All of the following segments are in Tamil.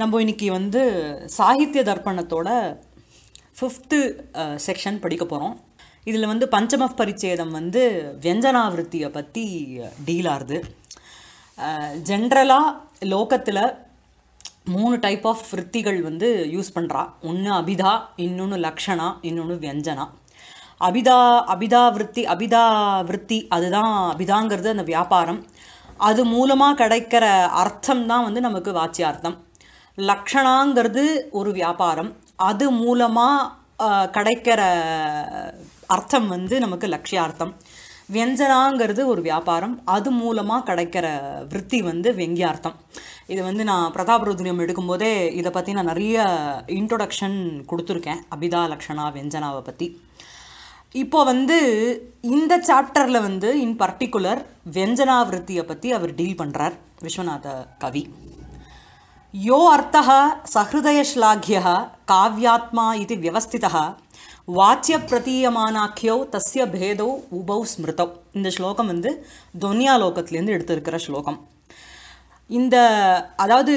நம்ம இன்றைக்கி வந்து சாகித்ய தர்ப்பணத்தோட ஃபிஃப்த்து செக்ஷன் படிக்க போகிறோம் இதில் வந்து பஞ்சம பரிச்சேதம் வந்து வியஞ்சனாவிருத்தியை பற்றி டீல் ஆகுது ஜென்ரலாக லோகத்தில் மூணு டைப் ஆஃப் விற்த்திகள் வந்து யூஸ் பண்ணுறா ஒன்று அபிதா இன்னொன்று லக்ஷணா இன்னொன்று வியஞ்சனா அபிதா அபிதா விற்த்தி அபிதா விற்த்தி அதுதான் அபிதாங்கிறது அந்த வியாபாரம் அது மூலமாக கிடைக்கிற அர்த்தம் தான் வந்து நமக்கு வாட்சியார்த்தம் லக்ஷணாங்கிறது ஒரு வியாபாரம் அது மூலமாக கிடைக்கிற அர்த்தம் வந்து நமக்கு லட்சியார்த்தம் வியஞ்சனாங்கிறது ஒரு வியாபாரம் அது மூலமாக கிடைக்கிற விற்பி வந்து வெங்கியார்த்தம் இது வந்து நான் பிரதாப் ருத்ரியம் எடுக்கும்போதே இதை பற்றி நான் நிறைய இன்ட்ரொடக்ஷன் கொடுத்துருக்கேன் அபிதா லக்ஷணா வெஞ்சனாவை பற்றி இப்போ வந்து இந்த சாப்டரில் வந்து இன் பர்டிகுலர் வெஞ்சனா விருத்தியை பற்றி அவர் டீல் பண்ணுறார் விஸ்வநாத கவி யோ அர்த்தः सहृदयश्लाघ्यः काव्यात्मा इति व्यवस्थितः வாச்சியப்பிரதீயமானாக்கியோ தஸ்ய பேதோ உபௌ ஸ்மிருதோ இந்த ஸ்லோகம் வந்து லோகத்திலேருந்து எடுத்திருக்கிற ஸ்லோகம் இந்த அதாவது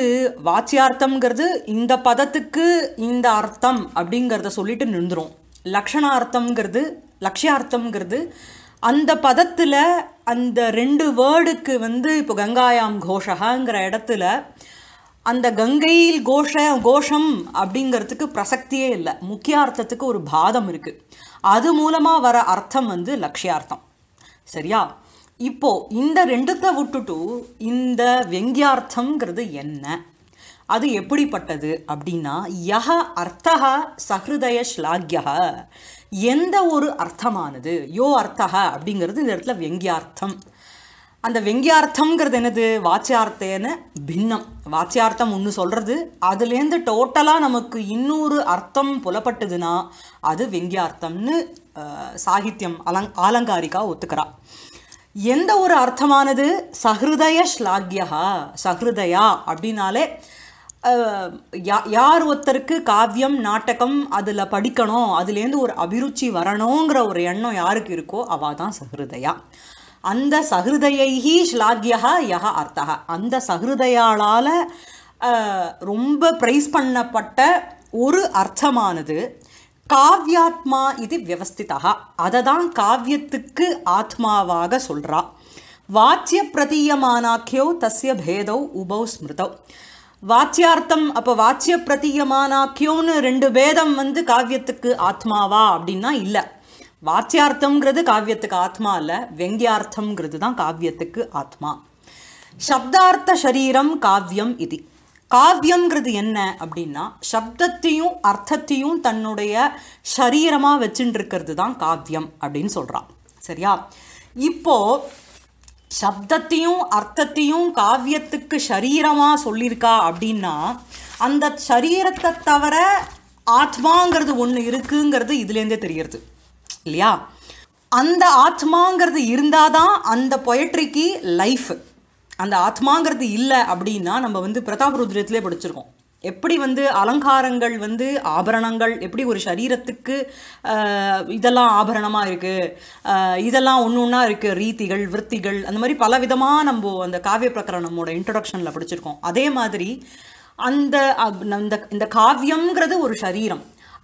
வாச்சியார்த்தம்ங்கிறது இந்த பதத்துக்கு இந்த அர்த்தம் அப்படிங்கிறத சொல்லிட்டு நின்றுரும் லக்ஷணார்த்தம்ங்கிறது லக்ஷியார்த்தம்ங்கிறது அந்த பதத்தில் அந்த ரெண்டு வேர்டுக்கு வந்து இப்போ கங்காயாம் கோஷகாங்கிற இடத்துல அந்த கங்கையில் கோஷ கோஷம் அப்படிங்கிறதுக்கு பிரசக்தியே இல்லை முக்கிய அர்த்தத்துக்கு ஒரு பாதம் இருக்குது அது மூலமாக வர அர்த்தம் வந்து லட்சியார்த்தம் சரியா இப்போ இந்த ரெண்டுத்தை விட்டுட்டு இந்த வெங்கியார்த்தங்கிறது என்ன அது எப்படிப்பட்டது அப்படின்னா யஹ அர்த்தா சஹிருதய ஸ்லாக்யா எந்த ஒரு அர்த்தமானது யோ அர்த்தக அப்படிங்கிறது இந்த இடத்துல வெங்கியார்த்தம் அந்த வெங்கியார்த்தம்ங்கிறது என்னது வாச்சியார்த்தேன்னு பின்னம் வாச்சியார்த்தம் ஒன்று சொல்கிறது அதுலேருந்து டோட்டலாக நமக்கு இன்னொரு அர்த்தம் புலப்பட்டதுன்னா அது வெங்கியார்த்தம்னு சாகித்யம் அலங் ஆலங்காரிக்காக ஒத்துக்கிறா எந்த ஒரு அர்த்தமானது சஹிருதய ஸ்லாக்யா சஹிருதயா அப்படின்னாலே யார் ஒருத்தருக்கு காவியம் நாட்டகம் அதில் படிக்கணும் அதுலேருந்து ஒரு அபிருச்சி வரணுங்கிற ஒரு எண்ணம் யாருக்கு இருக்கோ அவள் தான் சஹிருதயா அந்த சகிருதையை ஸ்லாக்யா யக அர்த்தகா அந்த சகிருதையாளால் ரொம்ப பிரைஸ் பண்ணப்பட்ட ஒரு அர்த்தமானது காவ்யாத்மா இது வியவஸ்திதா அதை தான் காவியத்துக்கு ஆத்மாவாக சொல்கிறா வாச்சிய பிரதீயமானாக்கியோ தஸ்ய பேதோ உபௌ ஸ்மிருதௌ வாச்சியார்த்தம் அப்போ வாச்சிய பிரதீயமானாக்கியோன்னு ரெண்டு பேதம் வந்து காவியத்துக்கு ஆத்மாவா அப்படின்னா இல்லை வாச்சியார்த்தம்ங்கிறது காவியத்துக்கு ஆத்மா இல்லை வெங்கியார்த்தம்ங்கிறது தான் காவியத்துக்கு ஆத்மா சப்தார்த்த சரீரம் காவியம் இது காவியம்ங்கிறது என்ன அப்படின்னா சப்தத்தையும் அர்த்தத்தையும் தன்னுடைய சரீரமாக வச்சுட்டு இருக்கிறது தான் காவியம் அப்படின்னு சொல்கிறான் சரியா இப்போது சப்தத்தையும் அர்த்தத்தையும் காவியத்துக்கு சரீரமாக சொல்லியிருக்கா அப்படின்னா அந்த சரீரத்தை தவிர ஆத்மாங்கிறது ஒன்று இருக்குங்கிறது இதுலேருந்தே தெரிகிறது இல்லையா அந்த ஆத்மாங்கிறது இருந்தால் தான் அந்த பொயட்ரிக்கு லைஃப் அந்த ஆத்மாங்கிறது இல்லை அப்படின்னா நம்ம வந்து பிரதாப் ருத்ரத்திலே படிச்சிருக்கோம் எப்படி வந்து அலங்காரங்கள் வந்து ஆபரணங்கள் எப்படி ஒரு சரீரத்துக்கு இதெல்லாம் ஆபரணமாக இருக்குது இதெல்லாம் ஒன்று ஒன்றா இருக்குது ரீதிகள் விருத்திகள் அந்த மாதிரி பல விதமாக நம்ம அந்த காவிய பிரகரணமோட இன்ட்ரடக்ஷனில் படிச்சிருக்கோம் அதே மாதிரி அந்த இந்த காவியம்ங்கிறது ஒரு சரீரம்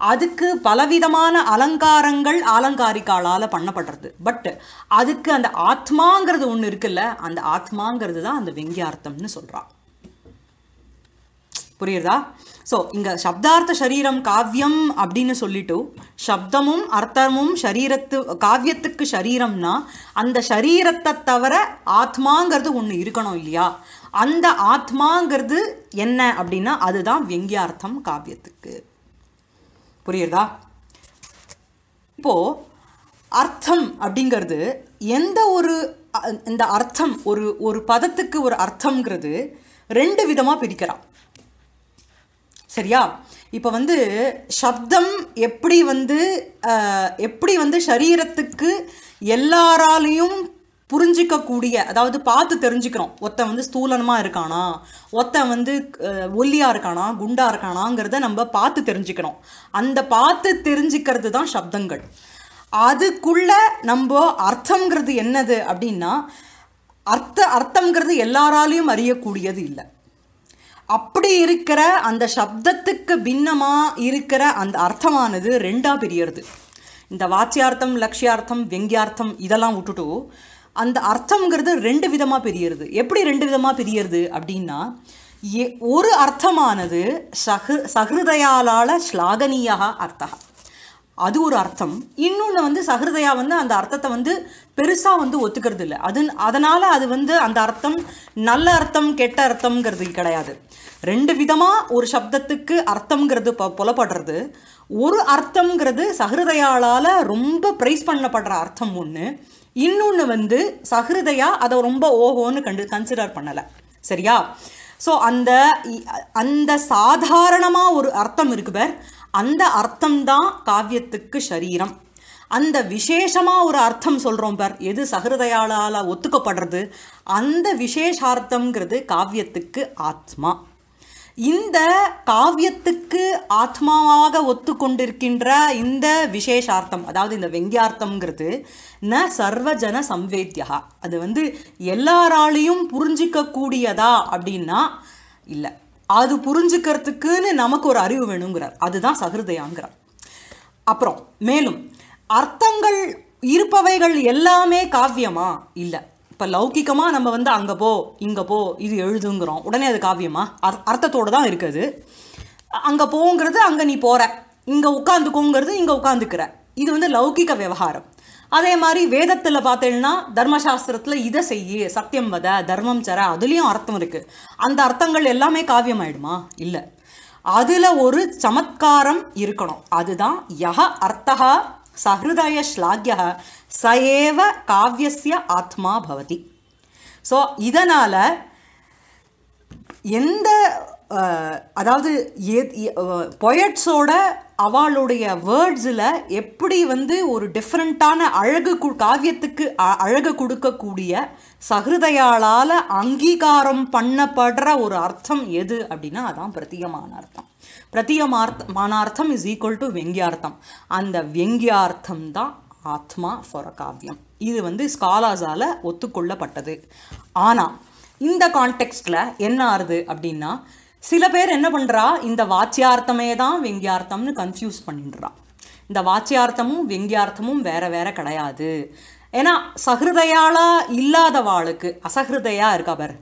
அதுக்கு பலவிதமான அலங்காரங்கள் ஆலங்காரிக்காலால் பண்ணப்படுறது பட் அதுக்கு அந்த ஆத்மாங்கிறது ஒன்று இருக்குல்ல அந்த ஆத்மாங்கிறது தான் அந்த வெங்கியார்த்தம்னு சொல்கிறான் புரியுறதா ஸோ இங்கே சப்தார்த்த சரீரம் காவியம் அப்படின்னு சொல்லிட்டு சப்தமும் அர்த்தமும் சரீரத்து காவியத்துக்கு சரீரம்னா அந்த சரீரத்தை தவிர ஆத்மாங்கிறது ஒன்று இருக்கணும் இல்லையா அந்த ஆத்மாங்கிறது என்ன அப்படின்னா அதுதான் வெங்கியார்த்தம் காவியத்துக்கு புரியுறதா இப்போது அர்த்தம் அப்படிங்கிறது எந்த ஒரு இந்த அர்த்தம் ஒரு ஒரு பதத்துக்கு ஒரு அர்த்தம்ங்கிறது ரெண்டு விதமாக பிரிக்கிறான் சரியா இப்போ வந்து சப்தம் எப்படி வந்து எப்படி வந்து சரீரத்துக்கு எல்லாராலையும் புரிஞ்சிக்கக்கூடிய அதாவது பார்த்து தெரிஞ்சுக்கிறோம் ஒருத்தன் வந்து ஸ்தூலனமாக இருக்கானா ஒருத்தன் வந்து ஒல்லியாக இருக்கானா குண்டாக இருக்கானாங்கிறத நம்ம பார்த்து தெரிஞ்சுக்கிறோம் அந்த பார்த்து தெரிஞ்சுக்கிறது தான் சப்தங்கள் அதுக்குள்ள நம்ம அர்த்தங்கிறது என்னது அப்படின்னா அர்த்த அர்த்தங்கிறது எல்லாராலையும் அறியக்கூடியது இல்லை அப்படி இருக்கிற அந்த சப்தத்துக்கு பின்னமாக இருக்கிற அந்த அர்த்தமானது ரெண்டாக பிரியறது இந்த வாச்சியார்த்தம் லட்சியார்த்தம் வெங்கியார்த்தம் இதெல்லாம் விட்டுட்டு அந்த அர்த்தங்கிறது ரெண்டு விதமாக பிரியறது எப்படி ரெண்டு விதமாக பிரியறது அப்படின்னா எ ஒரு அர்த்தமானது சஹு சஹிருதயாலால் ஸ்லாகனியாக அர்த்தம் அது ஒரு அர்த்தம் இன்னொன்று வந்து சஹிருதயா வந்து அந்த அர்த்தத்தை வந்து பெருசாக வந்து ஒத்துக்கிறது இல்லை அது அதனால் அது வந்து அந்த அர்த்தம் நல்ல அர்த்தம் கெட்ட அர்த்தம்ங்கிறது கிடையாது ரெண்டு விதமாக ஒரு சப்தத்துக்கு அர்த்தம்ங்கிறது ப புலப்படுறது ஒரு அர்த்தம்ங்கிறது சஹிருதயாளால் ரொம்ப ப்ரைஸ் பண்ணப்படுற அர்த்தம் ஒன்று இன்னொன்று வந்து சகிருதையா அதை ரொம்ப ஓகோன்னு கண்டு கன்சிடர் பண்ணலை சரியா ஸோ அந்த அந்த சாதாரணமாக ஒரு அர்த்தம் இருக்கு பேர் அந்த அர்த்தம்தான் காவியத்துக்கு சரீரம் அந்த விசேஷமாக ஒரு அர்த்தம் சொல்கிறோம் பேர் எது சகிருதையாளால் ஒத்துக்கப்படுறது அந்த விசேஷார்த்தங்கிறது காவியத்துக்கு ஆத்மா இந்த காவியத்துக்கு ஆத்மாவாக ஒத்துக்கொண்டிருக்கின்ற இந்த விசேஷார்த்தம் அதாவது இந்த வெங்கியார்த்தம்ங்கிறது ந சர்வஜன சம்வேத்தியா அது வந்து எல்லாராலையும் புரிஞ்சிக்கக்கூடியதா அப்படின்னா இல்லை அது புரிஞ்சுக்கிறதுக்குன்னு நமக்கு ஒரு அறிவு வேணுங்கிறார் அதுதான் சகிருதயாங்கிறார் அப்புறம் மேலும் அர்த்தங்கள் இருப்பவைகள் எல்லாமே காவியமா இல்லை இப்போ லௌகிகமாக நம்ம வந்து அங்கே போ இங்கே போ இது எழுதுங்கிறோம் உடனே அது காவியமாக அர் அர்த்தத்தோடு தான் இருக்குது அங்கே போங்கிறது அங்கே நீ போகிற இங்கே உட்காந்துக்கோங்கிறது இங்கே உட்காந்துக்கிற இது வந்து லௌகிக விவகாரம் அதே மாதிரி வேதத்தில் பார்த்தீங்கன்னா தர்மசாஸ்திரத்தில் இதை செய்ய சத்தியம் வத தர்மம் சர அதுலேயும் அர்த்தம் இருக்குது அந்த அர்த்தங்கள் எல்லாமே காவியம் ஆயிடுமா இல்லை அதில் ஒரு சமத்காரம் இருக்கணும் அதுதான் யக அர்த்தகா சஹிருதய ஸ்லாக்யா ச ஏவ காவியசிய ஆத்மா பவதி ஸோ இதனால் எந்த அதாவது எத் பொயட்ஸோட அவளுடைய வேர்ட்ஸில் எப்படி வந்து ஒரு டிஃப்ரெண்ட்டான அழகு காவியத்துக்கு அழகு கொடுக்கக்கூடிய சகிருதையாளால் அங்கீகாரம் பண்ணப்படுற ஒரு அர்த்தம் எது அப்படின்னா அதான் பிரத்தியமான அர்த்தம் பிரத்தியமார்த்த மானார்த்தம் இஸ் ஈக்குவல் டு வெங்கியார்த்தம் அந்த வெங்கியார்த்தம் தான் ஆத்மா ஃபார் அ காவியம் இது வந்து ஸ்காலாஸால் ஒத்துக்கொள்ளப்பட்டது ஆனால் இந்த கான்டெக்ஸ்டில் என்ன ஆறுது அப்படின்னா சில பேர் என்ன பண்ணுறா இந்த வாச்சியார்த்தமே தான் வெங்கியார்த்தம்னு கன்ஃபியூஸ் பண்ணிடுறா இந்த வாச்சியார்த்தமும் வெங்கியார்த்தமும் வேற வேற கிடையாது ஏன்னா சகிருதையாளா இல்லாதவாளுக்கு அசகிருதையா இருக்கா பாரு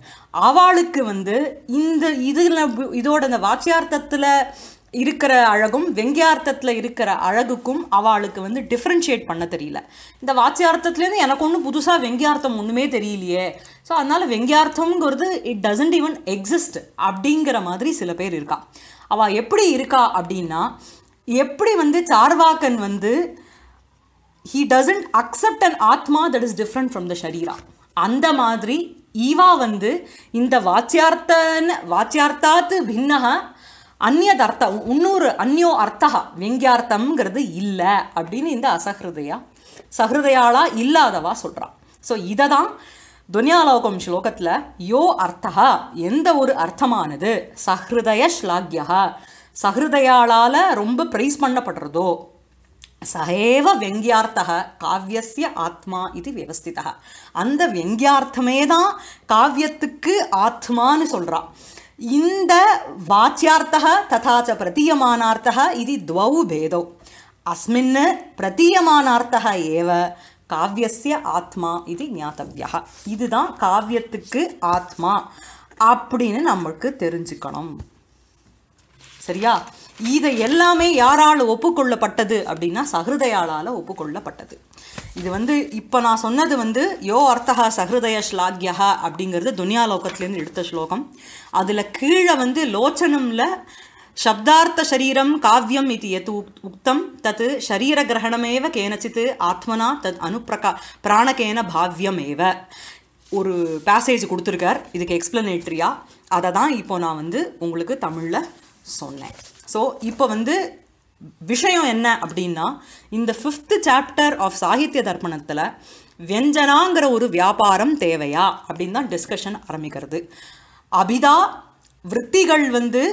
அவளுக்கு வந்து இந்த இதில் இதோட இந்த வாச்சியார்த்தத்தில் இருக்கிற அழகும் வெங்கியார்த்தத்தில் இருக்கிற அழகுக்கும் அவளுக்கு வந்து டிஃப்ரென்ஷியேட் பண்ண தெரியல இந்த வாத்தியார்த்தத்துலேருந்து எனக்கு ஒன்றும் புதுசாக வெங்கியார்த்தம் ஒன்றுமே தெரியலையே ஸோ அதனால் வெங்கியார்த்தம்ங்கிறது இட் டசன்ட் ஈவன் எக்ஸிஸ்ட் அப்படிங்கிற மாதிரி சில பேர் இருக்கா அவள் எப்படி இருக்கா அப்படின்னா எப்படி வந்து சார்வாக்கன் வந்து he doesn't accept an atma that is different from the sharira அந்த மாதிரி ஈவா வந்து இந்த வாத்தியார்த்தன்னு வாத்தியார்த்தாத்து பின்னக அந்நியதர்த்தம் இன்னொரு அந்நியோ அர்த்தகா வெங்கியார்த்தம்ங்கிறது இல்லை அப்படின்னு இந்த அசஹிருதயா சஹிருதயாளா இல்லாதவா சொல்கிறான் ஸோ இதை தான் துனியாலோகம் ஸ்லோகத்தில் யோ அர்த்தகா எந்த ஒரு அர்த்தமானது சஹ்ருதய ஸ்லாக்யா சஹிருதயாளால் ரொம்ப ப்ரைஸ் பண்ணப்படுறதோ சகேவ வெங்கியார்த்தக காவியசிய ஆத்மா இது வியவஸ்திதா அந்த வெங்கியார்த்தமே தான் காவியத்துக்கு ஆத்மான்னு சொல்கிறான் இந்த வாச்சியார்த்தக तथा च இதி इति பேதோ भेदौ अस्मिन् ஏவ एव ஆத்மா இது ஞாத்தவியா இதுதான் காவியத்துக்கு ஆத்மா அப்படின்னு நம்மளுக்கு தெரிஞ்சுக்கணும் சரியா இதை எல்லாமே யாரால் ஒப்புக்கொள்ளப்பட்டது அப்படின்னா சகிருதயாளால் ஒப்புக்கொள்ளப்பட்டது இது வந்து இப்போ நான் சொன்னது வந்து யோ அர்த்தகா சஹிருதய ஸ்லாக்யா அப்படிங்கிறது துனியா லோகத்துலேருந்து எடுத்த ஸ்லோகம் அதில் கீழே வந்து லோச்சனமில் சப்தார்த்த சரீரம் காவியம் இது எது உக்தம் தத்து ஷரீர கிரகணமேவ கேனச்சித் ஆத்மனா தத் அனுப்பிரகா பிராணகேன பாவ்யமேவ ஒரு பேசேஜ் கொடுத்துருக்கார் இதுக்கு எக்ஸ்பிளனேட்ரியா அதை தான் இப்போ நான் வந்து உங்களுக்கு தமிழில் சொன்னேன் ஸோ இப்போ வந்து விஷயம் என்ன அப்படின்னா இந்த ஃபிஃப்த்து சாப்டர் ஆஃப் சாகித்ய தர்ப்பணத்தில் வெஞ்சனாங்கிற ஒரு வியாபாரம் தேவையா அப்படின்னு தான் டிஸ்கஷன் ஆரம்பிக்கிறது அபிதா விற்த்திகள் வந்து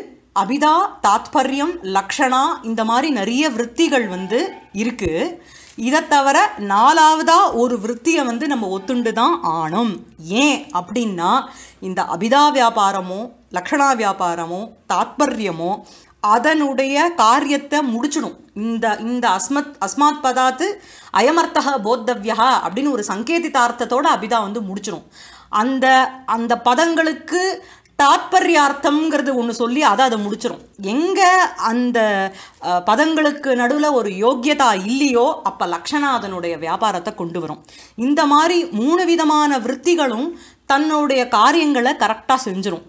அபிதா தாத்பரியம் லக்ஷணா இந்த மாதிரி நிறைய விற்த்திகள் வந்து இருக்குது இதை தவிர நாலாவதாக ஒரு விற்த்தியை வந்து நம்ம ஒத்துண்டு தான் ஆணும் ஏன் அப்படின்னா இந்த அபிதா வியாபாரமோ லக்ஷணா வியாபாரமோ தாத்பரியமோ அதனுடைய காரியத்தை முடிச்சிடும் இந்த இந்த அஸ்மத் அஸ்மாத் பதாத்து அயமர்த்தக போத்தவ்யா அப்படின்னு ஒரு சங்கேதிதார்த்தத்தோட அபிதா வந்து முடிச்சிடும் அந்த அந்த பதங்களுக்கு தாத்பரியார்த்தம்ங்கிறது ஒன்று சொல்லி அதை அதை முடிச்சிடும் எங்கே அந்த பதங்களுக்கு நடுவில் ஒரு யோக்கியதா இல்லையோ அப்போ லக்ஷணா அதனுடைய வியாபாரத்தை கொண்டு வரும் இந்த மாதிரி மூணு விதமான விற்த்திகளும் தன்னுடைய காரியங்களை கரெக்டாக செஞ்சிடும்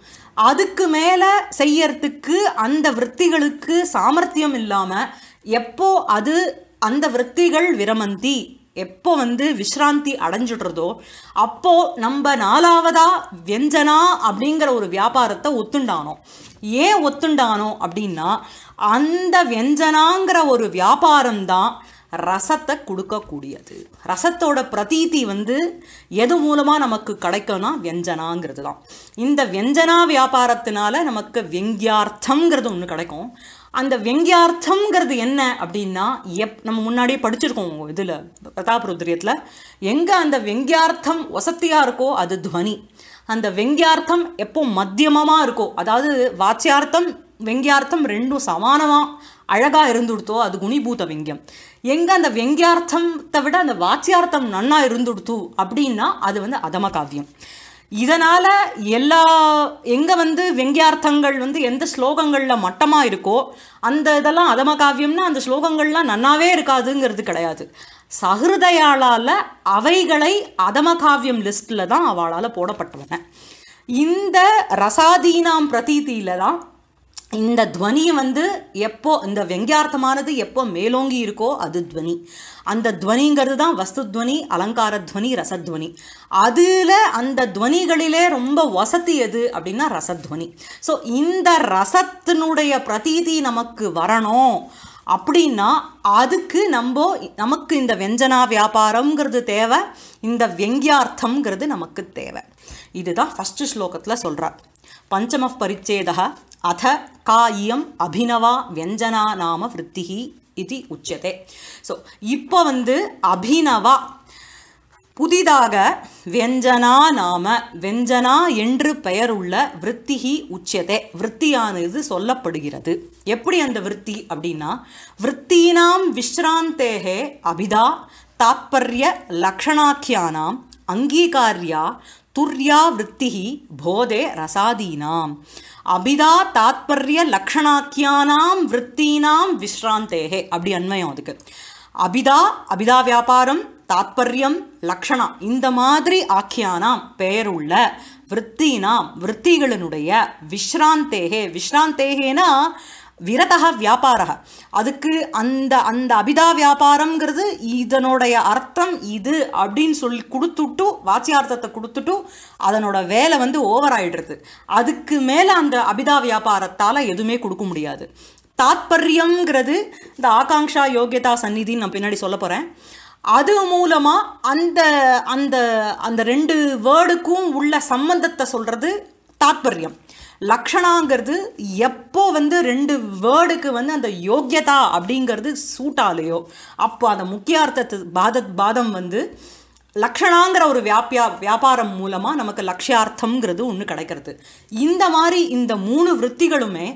அதுக்கு மேலே செய்யறதுக்கு அந்த விற்த்திகளுக்கு சாமர்த்தியம் இல்லாமல் எப்போ அது அந்த விற்த்திகள் விரமந்தி எப்போ வந்து விஷ்ராந்தி அடைஞ்சிடுறதோ அப்போ நம்ம நாலாவதா வெஞ்சனா அப்படிங்கிற ஒரு வியாபாரத்தை ஒத்துண்டானோ ஏன் ஒத்துண்டானோ அப்படின்னா அந்த வெஞ்சனாங்கிற ஒரு வியாபாரம்தான் ரசத்தை கொடுக்கக்கூடியது ரசத்தோட பிரதீதி வந்து எது மூலமாக நமக்கு கிடைக்கும்னா வெஞ்சனாங்கிறது தான் இந்த வெஞ்சனா வியாபாரத்தினால நமக்கு வெங்கியார்த்தம்ங்கிறது ஒன்று கிடைக்கும் அந்த வெங்கியார்த்தம்ங்கிறது என்ன அப்படின்னா எப் நம்ம முன்னாடியே படிச்சிருக்கோம் இதில் பிரதாப் ருத்ரியத்தில் எங்கே அந்த வெங்கியார்த்தம் வசத்தியாக இருக்கோ அது துவனி அந்த வெங்கியார்த்தம் எப்போ மத்தியமமாக இருக்கோ அதாவது வாச்சியார்த்தம் வெங்கியார்த்தம் ரெண்டும் சமானமாக அழகாக இருந்துடுத்தோ அது குணிபூத வெங்கியம் எங்கே அந்த வெங்கியார்த்தத்தை விட அந்த வாச்சியார்த்தம் நன்னா இருந்துடுத்து அப்படின்னா அது வந்து அதம காவியம் இதனால் எல்லா எங்கே வந்து வெங்கியார்த்தங்கள் வந்து எந்த ஸ்லோகங்களில் மட்டமாக இருக்கோ அந்த இதெல்லாம் அதம காவியம்னா அந்த ஸ்லோகங்கள்லாம் நன்னாவே இருக்காதுங்கிறது கிடையாது சஹிருதயாளால் அவைகளை அதம காவியம் லிஸ்ட்டில் தான் அவளால் போடப்பட்டவன இந்த ரசாதீனாம் பிரதீதியில தான் இந்த துவனி வந்து எப்போ இந்த வெங்கியார்த்தமானது எப்போ மேலோங்கி இருக்கோ அது துவனி அந்த துவனிங்கிறது தான் வஸ்து துவனி அலங்கார துவனி ரசத்வனி அதில் அந்த துவனிகளிலே ரொம்ப வசதி எது அப்படின்னா ரசத்வனி ஸோ இந்த ரசத்தினுடைய பிரதீதி நமக்கு வரணும் அப்படின்னா அதுக்கு நம்ம நமக்கு இந்த வெஞ்சனா வியாபாரம்ங்கிறது தேவை இந்த வெங்கியார்த்தம்ங்கிறது நமக்கு தேவை இதுதான் ஃபஸ்ட்டு ஸ்லோகத்தில் சொல்கிறார் பஞ்சம பரிச்சேதா அத கா இயம் அபினவா வியஞ்சனா நாம விற்த்திகி இது உச்சதே ஸோ இப்போ வந்து அபினவா புதிதாக வெஞ்சனா நாம வெஞ்சனா என்று பெயருள்ள விற்த்திகி உச்சதே விற்த்தியானது சொல்லப்படுகிறது எப்படி அந்த விற்த்தி அப்படின்னா விற்த்தீனாம் விஸ்ராந்தேகே அபிதா தாத்பரிய லக்ஷணாக்கியானாம் அங்கீகாரியா துர்யாவிருத்திகி போதே ரசாதீனாம் அபிதா தாத்பரிய லக்ஷணாக்கியானாம் விற்பீனாம் விஸ்ராந்தேகே அப்படி அண்மையம் அதுக்கு அபிதா அபிதா வியாபாரம் தாத்பரியம் லக்ஷணா இந்த மாதிரி ஆக்கியானாம் பெயருள்ள விற்த்தினாம் விற்த்திகளினுடைய விஸ்ராந்தேகே விஸ்ராந்தேகேனா விரதக வியாபாரக அதுக்கு அந்த அந்த அபிதா வியாபாரங்கிறது இதனுடைய அர்த்தம் இது அப்படின்னு சொல்லி கொடுத்துட்டு வாச்சியார்த்தத்தை கொடுத்துட்டு அதனோட வேலை வந்து ஓவர் ஆகிடுறது அதுக்கு மேலே அந்த அபிதா வியாபாரத்தால் எதுவுமே கொடுக்க முடியாது தாத்பரியங்கிறது இந்த ஆகாங்ஷா யோகியதா சந்நிதின்னு நான் பின்னாடி சொல்ல போகிறேன் அது மூலமாக அந்த அந்த அந்த ரெண்டு வேர்டுக்கும் உள்ள சம்பந்தத்தை சொல்கிறது தாத்பரியம் லக்ஷணாங்கிறது எப்போ வந்து ரெண்டு வேர்டுக்கு வந்து அந்த யோக்கியதா அப்படிங்கிறது சூட்டாலையோ அப்போ அந்த முக்கியார்த்தத்து பாத பாதம் வந்து லக்ஷணாங்கிற ஒரு வியாபியா வியாபாரம் மூலமாக நமக்கு லட்சியார்த்தம்ங்கிறது ஒன்று கிடைக்கிறது இந்த மாதிரி இந்த மூணு விற்த்திகளுமே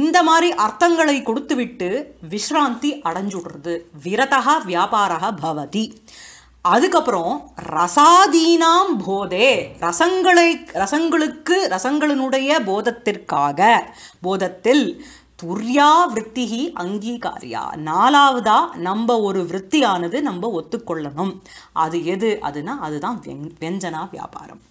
இந்த மாதிரி அர்த்தங்களை கொடுத்துவிட்டு விஸ்ராந்தி அடைஞ்சுடுறது விரதா வியாபாரா பவதி அதுக்கப்புறம் ரசாதீனாம் போதே ரசங்களை ரசங்களுக்கு ரசங்களினுடைய போதத்திற்காக போதத்தில் துர்யா விற்த்திகி அங்கீகாரியா நாலாவதா நம்ம ஒரு விற்த்தியானது நம்ம ஒத்துக்கொள்ளணும் அது எது அதுனா அதுதான் வெஞ்சனா வியாபாரம்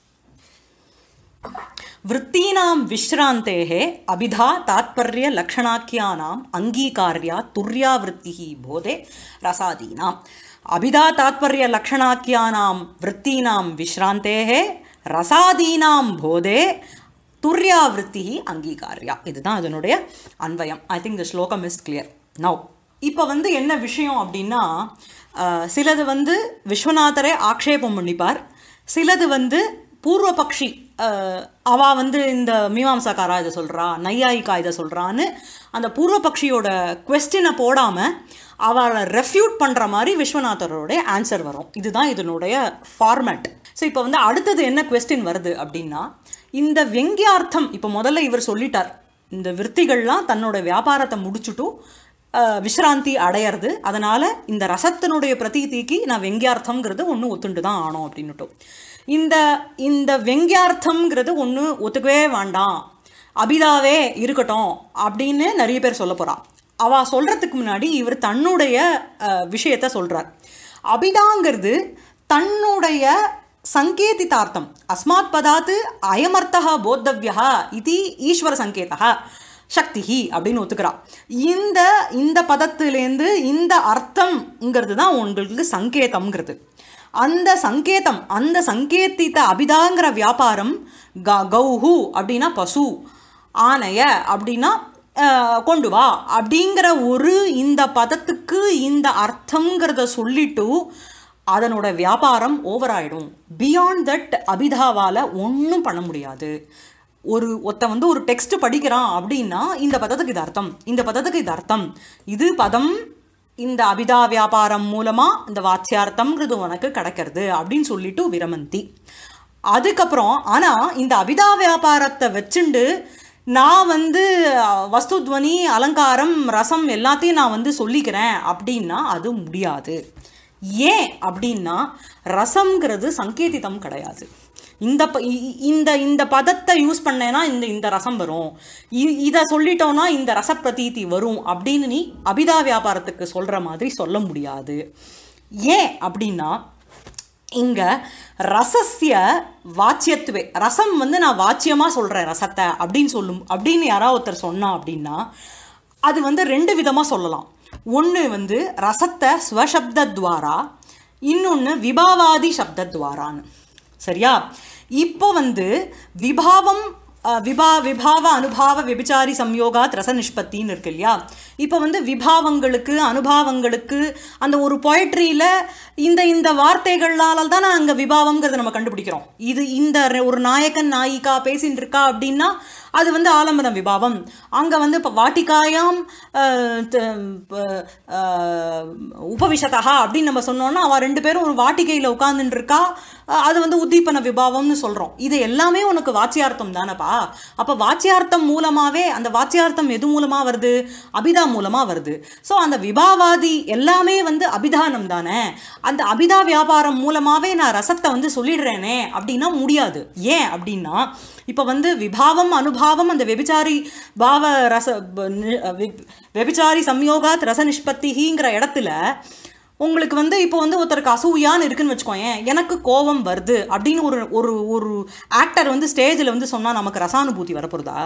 விற்த்தீனாம் விஷ்ராந்தேகே அபிதா தாத்பரிய லக்ஷணாக்கியானாம் அங்கீகாரியா துர்யா விற்த்திகி போதே ரசாதீனாம் அபிதா தாத்பரிய லக்ஷணாக்கியானாம் விற்பீனாம் விஸ்ராந்தேகே ரசாதீனாம் போதே துர்யா விற்பி அங்கீகாரியா இதுதான் அதனுடைய அன்வயம் ஐ திங்க் த ஸ்லோகம் இஸ் கிளியர் நவ் இப்போ வந்து என்ன விஷயம் அப்படின்னா சிலது வந்து விஸ்வநாதரை ஆக்ஷேபம் பண்ணிப்பார் சிலது வந்து பூர்வபக்ஷி அவள் வந்து இந்த மீமாம்சாக்காரா இதை சொல்கிறா நையாயிக்கா இதை சொல்கிறான்னு அந்த பூர்வபக்ஷியோட கொஸ்டினை போடாமல் அவளை ரெஃப்யூட் பண்ணுற மாதிரி விஸ்வநாதரோடைய ஆன்சர் வரும் இதுதான் இதனுடைய ஃபார்மேட் ஸோ இப்போ வந்து அடுத்தது என்ன கொஸ்டின் வருது அப்படின்னா இந்த வெங்கியார்த்தம் இப்போ முதல்ல இவர் சொல்லிட்டார் இந்த விற்த்திகள்லாம் தன்னோட வியாபாரத்தை முடிச்சுட்டும் விஷ்ராந்தி அடையிறது அதனால் இந்த ரசத்தினுடைய பிரதீதிக்கு நான் வெங்கியார்த்தங்கிறது ஒன்று ஒத்துண்டு தான் ஆனோம் அப்படின்னுட்டோம் இந்த இந்த வெங்கியார்த்தம்ங்கிறது ஒன்று ஒத்துக்கவே வேண்டாம் அபிதாவே இருக்கட்டும் அப்படின்னு நிறைய பேர் சொல்ல போகிறான் அவள் சொல்கிறதுக்கு முன்னாடி இவர் தன்னுடைய விஷயத்த சொல்கிறார் அபிதாங்கிறது தன்னுடைய சங்கேதித்தார்த்தம் அஸ்மாத் பதாத்து அயமர்த்தா போத்தவ்யா இது ஈஸ்வர சங்கேதா சக்தி அப்படின்னு ஒத்துக்கிறான் இந்த இந்த பதத்திலேருந்து இந்த அர்த்தம்ங்கிறது தான் உங்களுக்கு சங்கேதம்ங்கிறது அந்த சங்கேதம் அந்த சங்கேத்தித்த அபிதாங்கிற வியாபாரம் க கௌஹு அப்படின்னா பசு ஆனைய அப்படின்னா கொண்டு வா அப்படிங்கிற ஒரு இந்த பதத்துக்கு இந்த அர்த்தங்கிறத சொல்லிட்டு அதனோட வியாபாரம் ஓவர் ஆகிடும் பியாண்ட் தட் அபிதாவால் ஒன்றும் பண்ண முடியாது ஒரு ஒத்த வந்து ஒரு டெக்ஸ்ட் படிக்கிறான் அப்படின்னா இந்த பதத்துக்கு இது அர்த்தம் இந்த பதத்துக்கு இது அர்த்தம் இது பதம் இந்த அபிதா வியாபாரம் மூலமாக இந்த வாத்தியார்த்தம்ங்கிறது உனக்கு கிடைக்கிறது அப்படின்னு சொல்லிட்டு விரமந்தி அதுக்கப்புறம் ஆனால் இந்த அபிதா வியாபாரத்தை வச்சுண்டு நான் வந்து வஸ்துத்வனி அலங்காரம் ரசம் எல்லாத்தையும் நான் வந்து சொல்லிக்கிறேன் அப்படின்னா அது முடியாது ஏன் அப்படின்னா ரசம்ங்கிறது சங்கேதிதம் கிடையாது இந்த ப இந்த இந்த பதத்தை யூஸ் பண்ணேன்னா இந்த இந்த ரசம் வரும் இதை சொல்லிட்டோம்னா இந்த ரசப்பிரதீதி வரும் அப்படின்னு நீ அபிதா வியாபாரத்துக்கு சொல்கிற மாதிரி சொல்ல முடியாது ஏன் அப்படின்னா இங்கே ரசசிய வாச்சியத்துவே ரசம் வந்து நான் வாச்சியமாக சொல்கிறேன் ரசத்தை அப்படின்னு சொல்லும் அப்படின்னு யாராவது ஒருத்தர் சொன்னா அப்படின்னா அது வந்து ரெண்டு விதமாக சொல்லலாம் ஒன்று வந்து ரசத்தை ஸ்வசப்த துவாரா இன்னொன்று விபாவாதி சப்தத்வாரான்னு சரியா இப்போ வந்து விபாவம் விபா விபாவ அனுபாவ விபிச்சாரி சம்யோகா ரச நிஷ்பத்தின்னு இருக்கு இல்லையா இப்போ வந்து விபாவங்களுக்கு அனுபாவங்களுக்கு அந்த ஒரு பொயட்ரியில் இந்த இந்த வார்த்தைகளால் தான் நாங்கள் விபாவங்கிறத நம்ம கண்டுபிடிக்கிறோம் இது இந்த ஒரு நாயக்கன் நாயிகா பேசின்னு இருக்கா அப்படின்னா அது வந்து ஆலமரம் விபாவம் அங்கே வந்து இப்போ வாட்டிக்காயாம் உபவிஷதா அப்படின்னு நம்ம சொன்னோம்னா அவள் ரெண்டு பேரும் ஒரு வாட்டிக்கையில் உட்காந்துட்டு இருக்கா அது வந்து உத்தீபன விபாவம்னு சொல்கிறோம் இது எல்லாமே உனக்கு வாச்சியார்த்தம் தானேப்பா அப்போ வாச்சியார்த்தம் மூலமாகவே அந்த வாச்சியார்த்தம் எது மூலமாக வருது அபிதா மூலமாக வருது ஸோ அந்த விபாவாதி எல்லாமே வந்து அபிதானம் தானே அந்த அபிதா வியாபாரம் மூலமாகவே நான் ரசத்தை வந்து சொல்லிடுறேனே அப்படின்னா முடியாது ஏன் அப்படின்னா இப்போ வந்து விபாவம் அனுபவம் பாவம் அந்த வெபிச்சாரி பாவ ரச வெபிச்சாரி சம்யோகாத் ரச நிஷ்பத்திங்கிற இடத்துல உங்களுக்கு வந்து இப்போ வந்து ஒருத்தருக்கு அசூயான்னு இருக்குன்னு வச்சுக்கோங்க எனக்கு கோபம் வருது அப்படின்னு ஒரு ஒரு ஒரு ஆக்டர் வந்து ஸ்டேஜில் வந்து சொன்னால் நமக்கு ரசானுபூதி வரப்போகுதா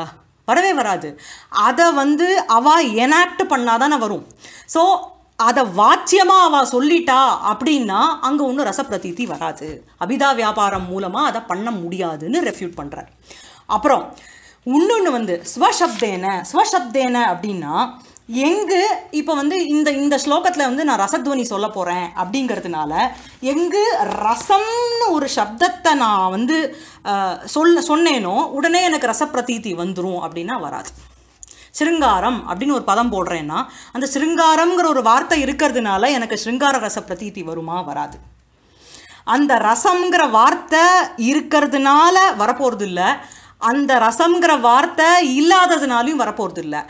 வரவே வராது அதை வந்து அவள் எனாக்ட் பண்ணாதானே வரும் ஸோ அதை வாட்சியமாக அவள் சொல்லிட்டா அப்படின்னா அங்கே ஒன்றும் ரசப்பிரதீதி வராது அபிதா வியாபாரம் மூலமாக அதை பண்ண முடியாதுன்னு ரெஃப்யூட் பண்ணுறார் அப்புறம் இன்னொன்று வந்து ஸ்வசப்தேன ஸ்வசப்தேன அப்படின்னா எங்கு இப்போ வந்து இந்த இந்த ஸ்லோகத்தில் வந்து நான் ரசத்வனி சொல்ல போகிறேன் அப்படிங்கிறதுனால எங்கு ரசம்னு ஒரு சப்தத்தை நான் வந்து சொல்ல சொன்னேனோ உடனே எனக்கு ரசப்பிரதீதி வந்துடும் அப்படின்னா வராது சிருங்காரம் அப்படின்னு ஒரு பதம் போடுறேன்னா அந்த சிருங்காரம்ங்கிற ஒரு வார்த்தை இருக்கிறதுனால எனக்கு சிருங்கார ரச பிரதீதி வருமா வராது அந்த ரசம்ங்கிற வார்த்தை இருக்கிறதுனால வரப்போகிறது இல்லை அந்த ரசம்ங்கிற வார்த்தை இல்லாததுனாலையும் வரப்போகிறது இல்லை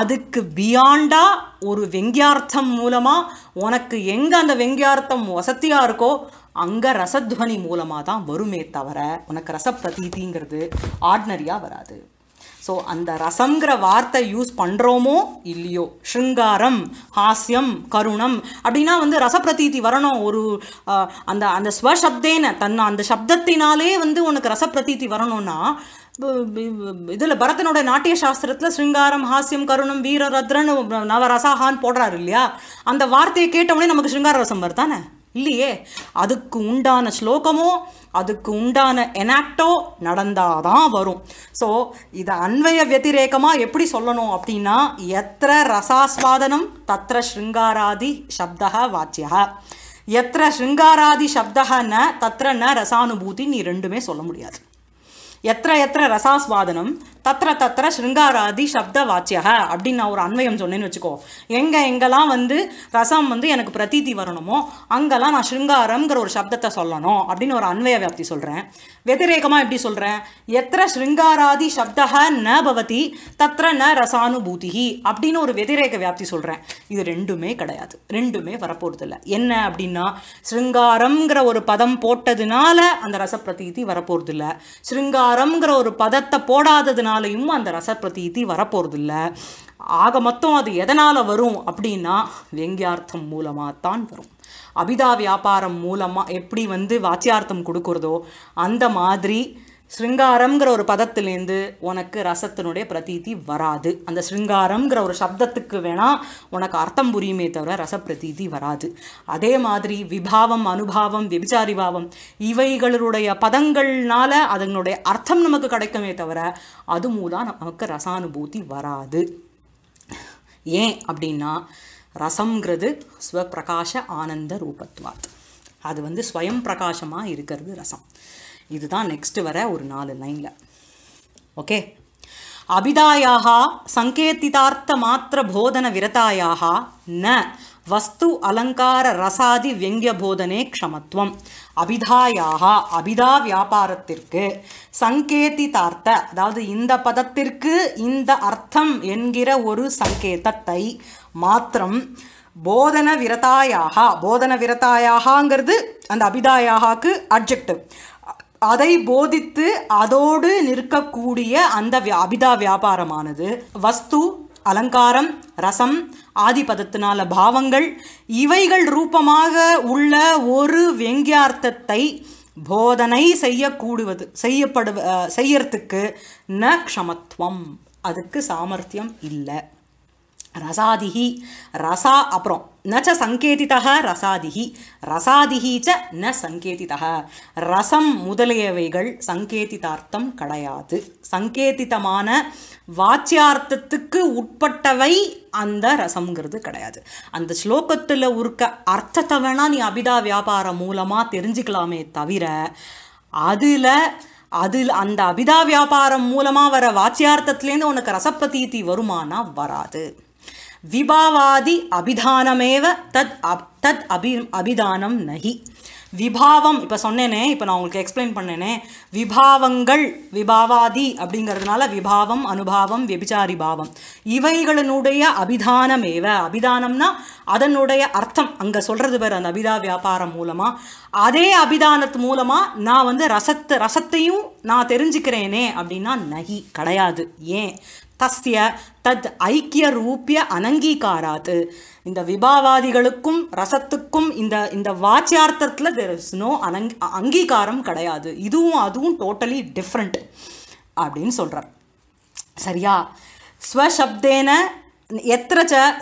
அதுக்கு பியாண்டாக ஒரு வெங்கியார்த்தம் மூலமாக உனக்கு எங்கே அந்த வெங்கியார்த்தம் வசதியாக இருக்கோ அங்கே ரசத்வனி மூலமாக தான் வருமே தவிர உனக்கு ரசப்பிரதீதிங்கிறது ஆர்டினரியாக வராது ஸோ அந்த ரசங்கிற வார்த்தை யூஸ் பண்ணுறோமோ இல்லையோ ஷிங்காரம் ஹாஸ்யம் கருணம் அப்படின்னா வந்து ரசப்பிரதீதி வரணும் ஒரு அந்த அந்த ஸ்வசப்தேன தன் அந்த சப்தத்தினாலே வந்து உனக்கு ரசப்பிரதீதி வரணும்னா இதில் பரதனோட நாட்டிய சாஸ்திரத்தில் ஸ்ருங்காரம் ஹாஸ்யம் கருணம் ரத்ரன் நவரசாஹான் போடுறாரு இல்லையா அந்த வார்த்தையை கேட்டவுடனே நமக்கு ஸ்ருங்கார ரசம் வருதானே இல்லையே அதுக்கு உண்டான ஸ்லோகமோ அதுக்கு உண்டான எனாக்டோ நடந்தாதான் வரும் ஸோ இதை அன்வய வத்திரேகமாக எப்படி சொல்லணும் அப்படின்னா எத்த ரசாஸ்வாதனம் தத்திர ஸ்ருங்காராதி சப்தா வாச்சியா எத்த ஸ்ருங்காராதி சப்தகன்னு தத்திர ந ரசானுபூதி நீ ரெண்டுமே சொல்ல முடியாது यत्र यत्र रसास्वादनं தத்திர தத்திர ஸ்ருங்காராதி வாச்சியக அப்படின்னு நான் ஒரு அன்வயம் சொன்னேன்னு வச்சுக்கோ எங்கே எங்கெல்லாம் வந்து ரசம் வந்து எனக்கு பிரதீதி வரணுமோ அங்கெல்லாம் நான் ஸ்ருங்காரம்ங்கிற ஒரு சப்தத்தை சொல்லணும் அப்படின்னு ஒரு அன்வய வியாப்தி சொல்கிறேன் வெதிரேகமாக எப்படி சொல்கிறேன் எத்திர ஸ்ருங்காராதி சப்தக ந பவதி தத்திர ந ரசானுபூதிகி அப்படின்னு ஒரு வெதிரேக வியாப்தி சொல்கிறேன் இது ரெண்டுமே கிடையாது ரெண்டுமே வரப்போகிறது இல்லை என்ன அப்படின்னா ஸ்ருங்காரம்ங்கிற ஒரு பதம் போட்டதுனால அந்த ரசப்பிரதீதி வரப்போகிறது இல்லை ஸ்ருங்காரம்ங்கிற ஒரு பதத்தை போடாததுனால எதனாலையும் அந்த ரசப்பிரதீதி வரப்போகிறதில்ல ஆக மொத்தம் அது எதனால் வரும் அப்படின்னா வெங்கியார்த்தம் மூலமாக தான் வரும் அபிதா வியாபாரம் மூலமாக எப்படி வந்து வாத்தியார்த்தம் கொடுக்குறதோ அந்த மாதிரி ஸ்ருங்காரம்ங்கிற ஒரு பதத்திலேருந்து உனக்கு ரசத்தினுடைய பிரதீதி வராது அந்த ஸ்ருங்காரம்ங்கிற ஒரு சப்தத்துக்கு வேணால் உனக்கு அர்த்தம் புரியுமே தவிர ரச பிரதீதி வராது அதே மாதிரி விபாவம் அனுபாவம் பாவம் இவைகளுடைய பதங்கள்னால அதனுடைய அர்த்தம் நமக்கு கிடைக்குமே தவிர அது மூலம் நமக்கு ரசானுபூதி வராது ஏன் அப்படின்னா ரசம்ங்கிறது ஸ்வப்பிரகாஷ ஆனந்த ரூபத்வாத் அது வந்து ஸ்வயம் பிரகாசமாக இருக்கிறது ரசம் இதுதான் நெக்ஸ்ட் வர ஒரு நாலு லைன்ல ஓகே அபிதாயாக சங்கேத்திதார்த்த மாத்திர போதன விரதாயாக ந வஸ்து அலங்கார ரசாதி வெங்கிய போதனே க்ஷமத்துவம் அபிதாயாக அபிதா வியாபாரத்திற்கு சங்கேதிதார்த்த அதாவது இந்த பதத்திற்கு இந்த அர்த்தம் என்கிற ஒரு சங்கேதத்தை மாத்திரம் போதன விரதாயாக போதன விரதாயாகங்கிறது அந்த அபிதாயாகாக்கு அப்ஜெக்டிவ் அதை போதித்து அதோடு நிற்கக்கூடிய அந்த அபிதா வியாபாரமானது வஸ்து அலங்காரம் ரசம் ஆதிபதத்தினால பாவங்கள் இவைகள் ரூபமாக உள்ள ஒரு வெங்கியார்த்தத்தை போதனை செய்யக்கூடுவது செய்யப்படுவ செய்யறதுக்கு ந க்ஷமத்துவம் அதுக்கு சாமர்த்தியம் இல்லை ரசாதிகி ரசா அப்புறம் நச்ச च சங்கேதிதः ரசாதிகி ரசாதிகி ச ந சங்கேதிதா ரசம் முதலியவைகள் சங்கேதிதார்த்தம் கிடையாது சங்கேதிதமான வாச்சியார்த்தத்துக்கு உட்பட்டவை அந்த ரசம்ங்கிறது கிடையாது அந்த ஸ்லோகத்தில் உருக்க அர்த்தத்தை வேணால் நீ அபிதா வியாபாரம் மூலமாக தெரிஞ்சுக்கலாமே தவிர அதில் அதில் அந்த அபிதா வியாபாரம் மூலமாக வர வாச்சியார்த்தத்துலேருந்து உனக்கு ரசப்பதீதி வருமானா வராது விபாவாதி அபிதானமேவ தத் அப் தத் அபி அபிதானம் நகி விபாவம் இப்போ சொன்னேனே இப்போ நான் உங்களுக்கு எக்ஸ்பிளைன் பண்ணேனே விபாவங்கள் விபாவாதி அப்படிங்கிறதுனால விபாவம் அனுபாவம் வெபிச்சாரி பாவம் இவைகளினுடைய அபிதானமேவ அபிதானம்னா அதனுடைய அர்த்தம் அங்கே சொல்கிறது பேர் அந்த அபிதா வியாபாரம் மூலமாக அதே அபிதானத்து மூலமாக நான் வந்து ரசத்தை ரசத்தையும் நான் தெரிஞ்சுக்கிறேனே அப்படின்னா நகி கிடையாது ஏன் தஸ்ய தத் ஐக்கிய ரூபிய அனங்கீகாராத் இந்த விபாவாதிகளுக்கும் ரசத்துக்கும் இந்த இந்த வாச்சியார்த்தத்தில் தெர் இஸ் நோ அனங் அங்கீகாரம் கிடையாது இதுவும் அதுவும் டோட்டலி டிஃப்ரெண்ட் அப்படின்னு சொல்கிறார் சரியா ஸ்வசப்தேன எத்திர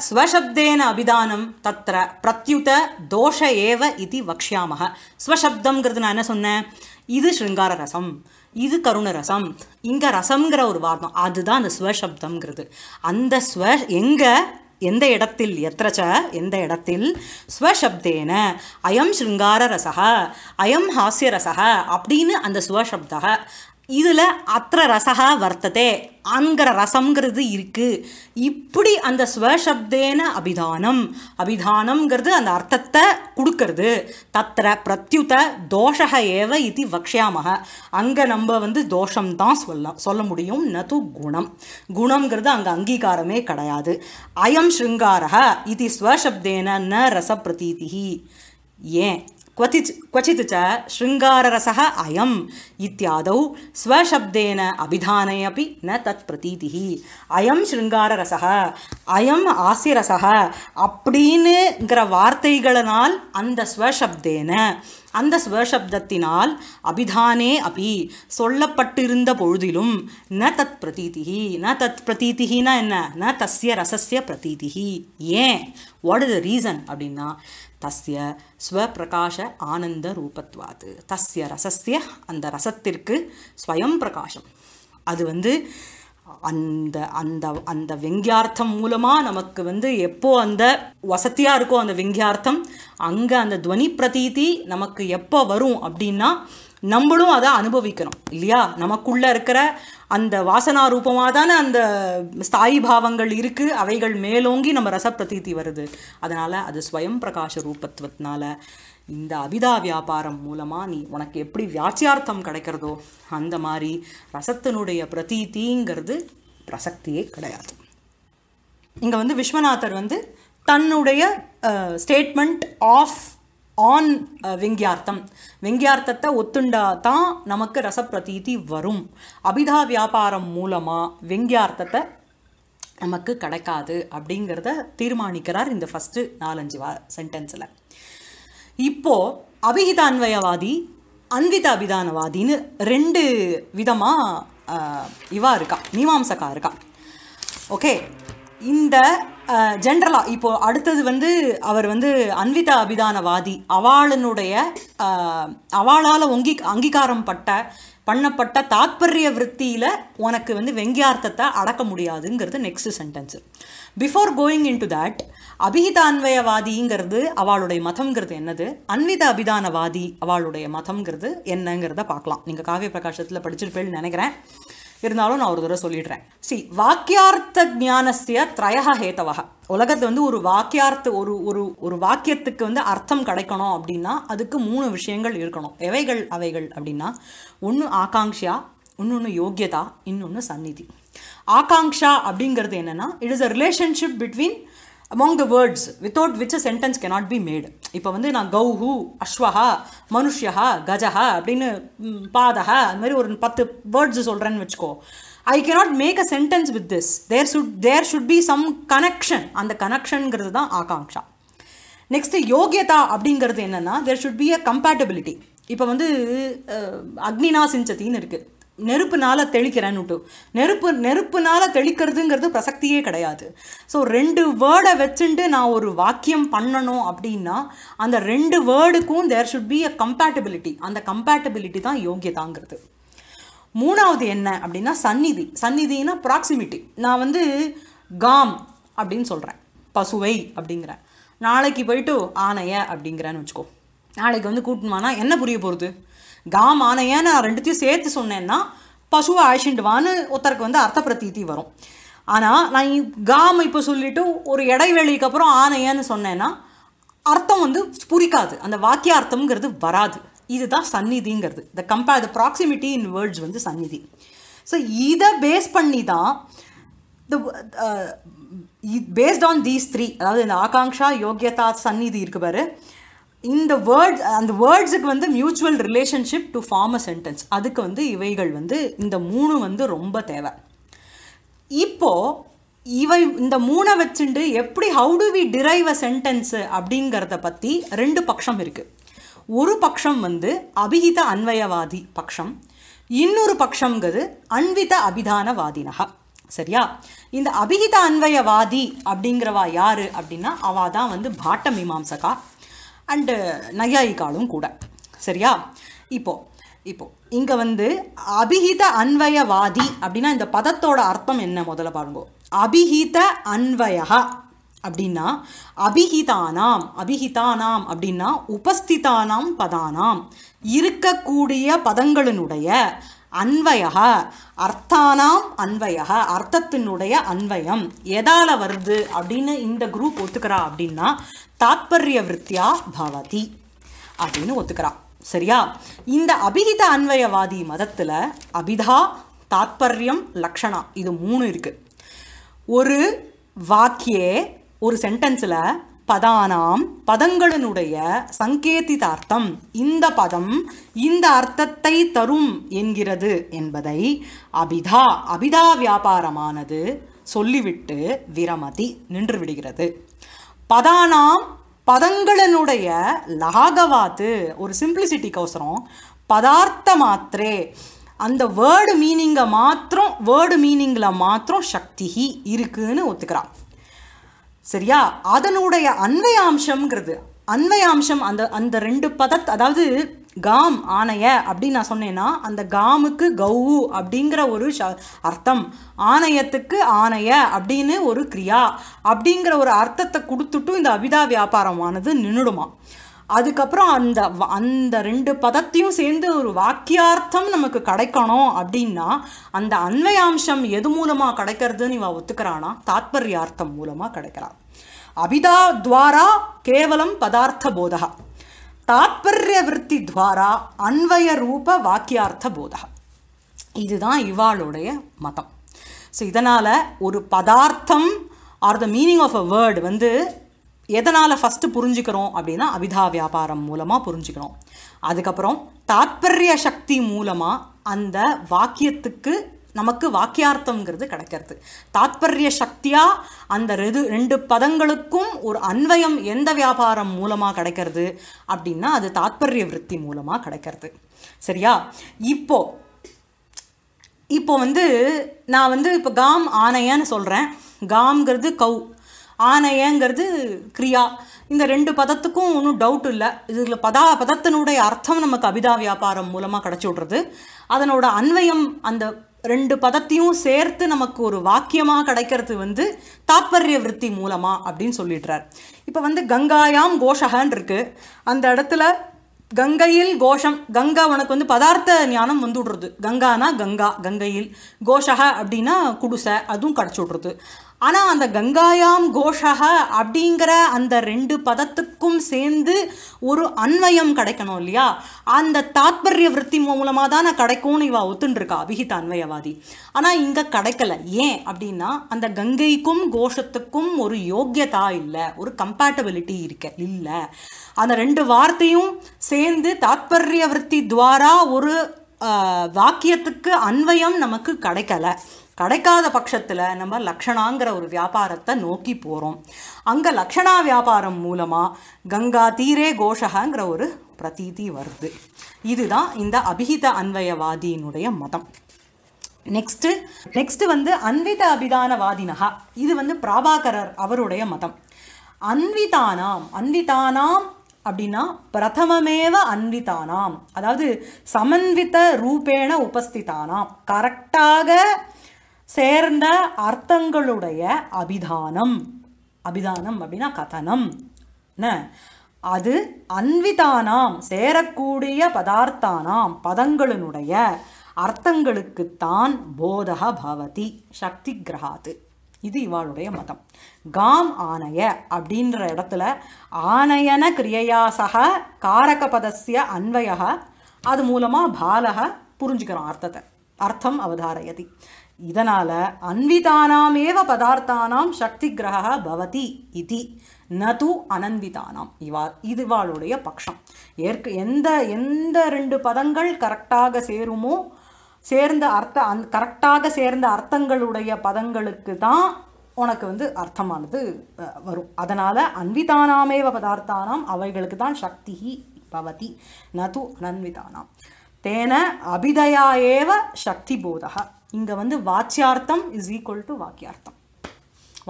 ஸ்வசப்தேன அபிதானம் தத்திர பிரத்யுத தோஷ ஏவ இது வக்ஷியாமக ஸ்வசப்தம்ங்கிறது நான் என்ன சொன்னேன் இது ஸ்ருங்கார ரசம் இது கருண ரசம் இங்கே ரசம்ங்கிற ஒரு வார்த்தம் அதுதான் அந்த ஸ்வசப்தம்ங்கிறது அந்த ஸ்வ எங்கே எந்த இடத்தில் எத்திரச்ச எந்த இடத்தில் ஸ்வசப்தேன அயம் ஸ்ருங்கார ரசக அயம் ஹாஸ்ய ரசக அப்படின்னு அந்த ஸ்வசப்தக இதில் அத்திர ரசகா வர்த்ததே அங்கிற ரசங்கிறது இருக்குது இப்படி அந்த ஸ்வசப்தேன அபிதானம் அபிதானம்ங்கிறது அந்த அர்த்தத்தை கொடுக்கறது தத்திர பிரத்யுத தோஷக ஏவ இது வக்ஷாமக அங்கே நம்ம வந்து தோஷம்தான் சொல்ல சொல்ல முடியும் நது குணம் குணம்ங்கிறது அங்கே அங்கீகாரமே கிடையாது அயம் ஸ்ருங்காரக இது ஸ்வசப்தேன ந ரச பிரதீதி ஏன் क्वचित् क्वचित् च शृङ्गाररसः अयम् इत्यादौ स्वशब्देन अभिधाने अपि न तत् प्रतीतिः அயம் ஸ்ருங்காரரசக அயம் ஆசிரசக அப்படின்னுங்கிற வார்த்தைகளினால் அந்த ஸ்வசப்தேன அந்த ஸ்வசப்தத்தினால் அபிதானே அபி சொல்லப்பட்டிருந்த பொழுதிலும் ந தத் பிரதீதிகி ந தத் பிரதீதிகினா என்ன ந தஸ்ய ரசஸ்ய பிரதீதிகி ஏன் வாட் இஸ் த ரீசன் அப்படின்னா தஸ்ய ஸ்வப்பிரகாஷ ஆனந்த ரூபத்வாது தஸ்ய ரசஸ்ய அந்த ரசத்திற்கு ஸ்வயம் பிரகாஷம் அது வந்து அந்த அந்த அந்த வெங்கியார்த்தம் மூலமாக நமக்கு வந்து எப்போ அந்த வசதியாக இருக்கோ அந்த வெங்கியார்த்தம் அங்கே அந்த துவனி பிரதீதி நமக்கு எப்போ வரும் அப்படின்னா நம்மளும் அதை அனுபவிக்கணும் இல்லையா நமக்குள்ளே இருக்கிற அந்த வாசனா ரூபமாக தானே அந்த ஸ்தாயி பாவங்கள் இருக்குது அவைகள் மேலோங்கி நம்ம ரசப்பிரதீதி வருது அதனால் அது ஸ்வயம் பிரகாஷ ரூபத்துவத்தினால இந்த அபிதா வியாபாரம் மூலமாக நீ உனக்கு எப்படி வியாச்சியார்த்தம் கிடைக்கிறதோ அந்த மாதிரி ரசத்தினுடைய பிரதீதிங்கிறது பிரசக்தியே கிடையாது இங்கே வந்து விஸ்வநாதர் வந்து தன்னுடைய ஸ்டேட்மெண்ட் ஆஃப் ஆன் வெங்கியார்த்தம் வெங்கியார்த்தத்தை ஒத்துண்டா தான் நமக்கு ரசப்பிரதீதி வரும் அபிதா வியாபாரம் மூலமாக வெங்கியார்த்தத்தை நமக்கு கிடைக்காது அப்படிங்கிறத தீர்மானிக்கிறார் இந்த ஃபஸ்ட்டு நாலஞ்சு வா சென்டென்ஸில் இப்போது அபிஹிதான்வயவாதி அன்வித அபிதானவாதின்னு ரெண்டு விதமாக இவா இருக்கா மீமாம்சக்கா இருக்கா ஓகே இந்த ஜென்ரலாக இப்போது அடுத்தது வந்து அவர் வந்து அன்விதா அபிதானவாதி அவாளினுடைய அவளால் ஒங்கி அங்கீகாரம் பட்ட பண்ணப்பட்ட தாத்பரிய விற்த்தியில் உனக்கு வந்து வெங்கியார்த்தத்தை அடக்க முடியாதுங்கிறது next sentence before going into that அபிஹித அன்வயவாதிங்கிறது அவளுடைய மதம்ங்கிறது என்னது அன்வித அபிதானவாதி அவளுடைய மதம்ங்கிறது என்னங்கிறத பார்க்கலாம் நீங்கள் காவிய பிரகாசத்தில் படிச்சிருப்பேன்னு நினைக்கிறேன் இருந்தாலும் நான் ஒரு தடவை சொல்லிடுறேன் சி வாக்கியார்த்த ஜானசிய திரயக ஹேத்தவக உலகத்தில் வந்து ஒரு வாக்கியார்த்த ஒரு ஒரு ஒரு வாக்கியத்துக்கு வந்து அர்த்தம் கிடைக்கணும் அப்படின்னா அதுக்கு மூணு விஷயங்கள் இருக்கணும் எவைகள் அவைகள் அப்படின்னா ஒன்று ஆகாங்ஷா இன்னொன்று யோக்கியதா இன்னொன்று சந்நிதி ஆகாங்ஷா அப்படிங்கிறது என்னென்னா it is a relationship between among the words without which a sentence cannot be made இப்போ வந்து நான் கௌஹு அஸ்வஹா மனுஷ்யா கஜஹா அப்படின்னு பாதஹா அந்த மாதிரி ஒரு பத்து வேர்ட்ஸ் சொல்கிறேன்னு வச்சுக்கோ I cannot make a sentence with this there should there should be some connection அந்த கனெக்ஷனுங்கிறது தான் ஆகாங்ஷா நெக்ஸ்ட்டு யோகியதா அப்படிங்கிறது என்னென்னா there should be a compatibility இப்போ வந்து அக்னினா சிஞ்சத்தின்னு இருக்குது நெருப்புனால் தெளிக்கிறேன்னு நெருப்பு நெருப்புனால் தெளிக்கிறதுங்கிறது பிரசக்தியே கிடையாது ஸோ ரெண்டு வேர்டை வச்சுட்டு நான் ஒரு வாக்கியம் பண்ணணும் அப்படின்னா அந்த ரெண்டு வேர்டுக்கும் there should be a compatibility அந்த கம்பேட்டபிலிட்டி தான் யோகியதாங்கிறது மூணாவது என்ன அப்படின்னா சந்நிதி சந்நிதினா ப்ராக்சிமிட்டி நான் வந்து காம் அப்படின்னு சொல்கிறேன் பசுவை அப்படிங்கிறேன் நாளைக்கு போயிட்டு ஆனைய அப்படிங்கிறேன்னு வச்சுக்கோ நாளைக்கு வந்து கூட்டணுமானா என்ன புரிய போகிறது காம் நான் ரெண்டுத்தையும் சேர்த்து சொன்னேன்னா பசுவை அழிச்சுண்டுவான்னு ஒருத்தருக்கு வந்து அர்த்த பிரத்தீதி வரும் ஆனால் நான் காம் இப்போ சொல்லிவிட்டு ஒரு இடைவெளிக்கு அப்புறம் ஆனையான்னு சொன்னேன்னா அர்த்தம் வந்து புரிக்காது அந்த வாக்கிய வராது இதுதான் சந்நிதிங்கிறது த கம்பே த ப்ராக்சிமிட்டி இன் வேர்ட்ஸ் வந்து சந்நிதி ஸோ இதை பேஸ் பண்ணி தான் பேஸ்ட் ஆன் தீஸ் த்ரீ அதாவது இந்த ஆகாங்ஷா யோகியதா சந்நிதி இருக்கு பாரு இந்த வேர்ட்ஸ் அந்த வேர்ட்ஸுக்கு வந்து mutual relationship to form a sentence அதுக்கு வந்து இவைகள் வந்து இந்த மூணு வந்து ரொம்ப தேவை இப்போது இவை இந்த மூணை வச்சுண்டு எப்படி how to we derive a sentence அப்படிங்கிறத பற்றி ரெண்டு பக்ஷம் இருக்குது ஒரு பக்ஷம் வந்து அபிஹித அன்வயவாதி பக்ஷம் இன்னொரு பக்ஷங்கிறது அன்வித அபிதானவாதினகா சரியா இந்த அபிஹித அன்வயவாதி அப்படிங்கிறவா யார் அப்படின்னா அவா தான் வந்து பாட்ட மீமாம்சகா அண்டு uh, நையாயிகாலும் கூட சரியா இப்போது இப்போ இங்கே வந்து அபிஹித அன்வயவாதி அப்படின்னா இந்த பதத்தோட அர்த்தம் என்ன முதல்ல பாருங்க அபிஹித அன்வயா அப்படின்னா அபிஹிதானாம் அபிஹிதானாம் அப்படின்னா உபஸ்திதானாம் பதானாம் இருக்கக்கூடிய பதங்களினுடைய அன்வயா அர்த்தானாம் அன்வயா அர்த்தத்தினுடைய அன்வயம் எதால் வருது அப்படின்னு இந்த குரூப் ஒத்துக்கிறா அப்படின்னா தாத்பரிய விருத்தியா பவதி அப்படின்னு ஒத்துக்கிறா சரியா இந்த அபிதித அன்வயவாதி மதத்தில் அபிதா தாத்பரியம் லக்ஷணா இது மூணு இருக்குது ஒரு வாக்கியே ஒரு சென்டென்ஸில் பதானாம் பதங்களினுடைய சங்கேதிதார்த்தம் இந்த பதம் இந்த அர்த்தத்தை தரும் என்கிறது என்பதை அபிதா அபிதா வியாபாரமானது சொல்லிவிட்டு விரமதி நின்று விடுகிறது பதானாம் பதங்களினுடைய லாகவாத்து ஒரு சிம்பிளிசிட்டிக்கோசரம் பதார்த்த மாத்திரே அந்த வேர்டு மீனிங்கை மாத்திரம் வேர்டு மீனிங்கில் மாத்திரம் சக்தி இருக்குதுன்னு ஒத்துக்கிறான் சரியா அதனுடைய அன்வய அம்சம்ங்கிறது அன்வய அம்சம் அந்த அந்த ரெண்டு பதத் அதாவது காம் ஆணைய அப்படின்னு நான் சொன்னேன்னா அந்த காமுக்கு கவு அப்படிங்கிற ஒரு அர்த்தம் ஆணையத்துக்கு ஆணைய அப்படின்னு ஒரு கிரியா அப்படிங்கிற ஒரு அர்த்தத்தை கொடுத்துட்டும் இந்த அபிதா வியாபாரமானது நின்றுடுமா அதுக்கப்புறம் அந்த அந்த ரெண்டு பதத்தையும் சேர்ந்து ஒரு வாக்கியார்த்தம் நமக்கு கிடைக்கணும் அப்படின்னா அந்த அன்வயாம்சம் எது மூலமாக கிடைக்கிறதுன்னு இவன் ஒத்துக்கிறானா தாத்பரியார்த்தம் மூலமாக கிடைக்கிறான் அபிதா துவாரா கேவலம் பதார்த்த போதகா தாத்பரிய விற்பி துவாரா அன்வய ரூப வாக்கியார்த்த போதகா இதுதான் இவாளுடைய மதம் ஸோ இதனால் ஒரு பதார்த்தம் are the meaning of a word வந்து எதனால் ஃபஸ்ட்டு புரிஞ்சுக்கிறோம் அப்படின்னா அபிதா வியாபாரம் மூலமாக புரிஞ்சுக்கிறோம் அதுக்கப்புறம் தாத்பரிய சக்தி மூலமாக அந்த வாக்கியத்துக்கு நமக்கு வாக்கியார்த்தம்ங்கிறது கிடைக்கிறது தாத்பரிய சக்தியாக அந்த ரெது ரெண்டு பதங்களுக்கும் ஒரு அன்வயம் எந்த வியாபாரம் மூலமாக கிடைக்கிறது அப்படின்னா அது தாத்பரிய விற்பி மூலமாக கிடைக்கிறது சரியா இப்போது இப்போ வந்து நான் வந்து இப்போ காம் ஆனையன்னு சொல்கிறேன் காம்ங்கிறது கவு ஆனையங்கிறது கிரியா இந்த ரெண்டு பதத்துக்கும் ஒன்றும் டவுட் இல்லை இதில் பதா பதத்தினுடைய அர்த்தம் நமக்கு அபிதா வியாபாரம் மூலமாக கிடச்சி விட்றது அதனோட அன்வயம் அந்த ரெண்டு பதத்தையும் சேர்த்து நமக்கு ஒரு வாக்கியமாக கிடைக்கிறது வந்து தாத்பரிய விற்பி மூலமாக அப்படின்னு சொல்லிடுறார் இப்போ வந்து கங்காயாம் கோஷகன் இருக்குது அந்த இடத்துல கங்கையில் கோஷம் கங்கா உனக்கு வந்து பதார்த்த ஞானம் வந்து விடுறது கங்கானா கங்கா கங்கையில் கோஷக அப்படின்னா குடிசை அதுவும் கிடச்சி விட்றது ஆனால் அந்த கங்காயாம் கோஷக அப்படிங்கிற அந்த ரெண்டு பதத்துக்கும் சேர்ந்து ஒரு அன்வயம் கிடைக்கணும் இல்லையா அந்த தாத்பரிய விற்பி மூலமாக தான் கிடைக்கும்னு இவா ஒத்துன்ருக்கா அபிஹித அன்வயவாதி ஆனால் இங்கே கிடைக்கல ஏன் அப்படின்னா அந்த கங்கைக்கும் கோஷத்துக்கும் ஒரு யோக்கியதா இல்லை ஒரு கம்பேட்டபிலிட்டி இருக்க இல்லை அந்த ரெண்டு வார்த்தையும் சேர்ந்து தாத்பரிய விற்பி துவாரா ஒரு வாக்கியத்துக்கு அன்வயம் நமக்கு கிடைக்கல கிடைக்காத பட்சத்தில் நம்ம லக்ஷணாங்கிற ஒரு வியாபாரத்தை நோக்கி போகிறோம் அங்கே லக்ஷணா வியாபாரம் மூலமாக கங்கா தீரே கோஷகங்கிற ஒரு பிரதீதி வருது இதுதான் இந்த அபிஹித அன்வயவாதியினுடைய மதம் நெக்ஸ்ட்டு நெக்ஸ்ட் வந்து அன்வித அபிதானவாதினகா இது வந்து பிராபாகரர் அவருடைய மதம் அன்விதானாம் அன்விதானாம் அப்படின்னா பிரதமமேவ அன்விதானாம் அதாவது சமன்வித ரூபேண உபஸ்திதானாம் கரெக்டாக சேர்ந்த அர்த்தங்களுடைய அபிதானம் அபிதானம் அப்படின்னா கதனம் அது அன்விதானாம் சேரக்கூடிய பதார்த்தானாம் பதங்களினுடைய அர்த்தங்களுக்குத்தான் போதக பவதி சக்தி கிரகாது இது இவாளுடைய மதம் காம் ஆனய அப்படின்ற இடத்துல ஆணையன கிரியையாசக காரக பதசிய அன்வயக அது மூலமாக பாலக புரிஞ்சுக்கிறோம் அர்த்தத்தை அர்த்தம் அவதாரயதி இதனால் ஏவ பதார்த்தானாம் சக்தி கிரக பவதி இது நது அனன்விதானாம் இவா இதுவாளுடைய பக்ஷம் ஏற்க எந்த எந்த ரெண்டு பதங்கள் கரெக்டாக சேருமோ சேர்ந்த அர்த்த அந் கரெக்டாக சேர்ந்த அர்த்தங்களுடைய பதங்களுக்கு தான் உனக்கு வந்து அர்த்தமானது வரும் அதனால் அன்விதானாமேவ பதார்த்தானாம் அவைகளுக்கு தான் சக்தி பவதி நது அனன்விதானாம் தேன அபிதயா ஏவ சக்தி போதகா இங்கே வந்து வாச்சியார்த்தம் இஸ் ஈக்குவல் டு வாக்கியார்த்தம்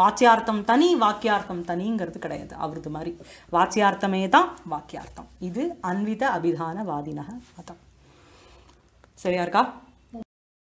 வாச்சியார்த்தம் தனி வாக்கியார்த்தம் தனிங்கிறது கிடையாது அவரது மாதிரி வாச்சியார்த்தமே தான் வாக்கியார்த்தம் இது அன்வித அபிதான வாதினக மதம் சரியா இருக்கா